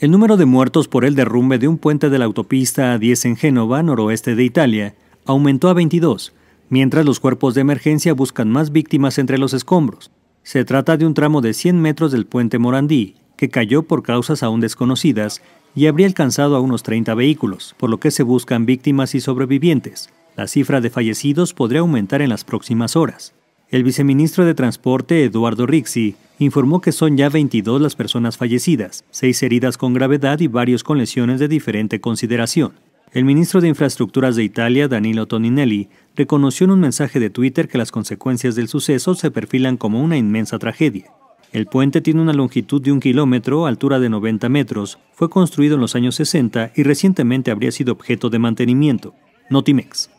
El número de muertos por el derrumbe de un puente de la autopista A10 en Génova, noroeste de Italia, aumentó a 22, mientras los cuerpos de emergencia buscan más víctimas entre los escombros. Se trata de un tramo de 100 metros del puente Morandí, que cayó por causas aún desconocidas y habría alcanzado a unos 30 vehículos, por lo que se buscan víctimas y sobrevivientes. La cifra de fallecidos podría aumentar en las próximas horas. El viceministro de Transporte, Eduardo Rixi, informó que son ya 22 las personas fallecidas, seis heridas con gravedad y varios con lesiones de diferente consideración. El ministro de Infraestructuras de Italia, Danilo Toninelli, reconoció en un mensaje de Twitter que las consecuencias del suceso se perfilan como una inmensa tragedia. El puente tiene una longitud de un kilómetro, altura de 90 metros, fue construido en los años 60 y recientemente habría sido objeto de mantenimiento. Notimex.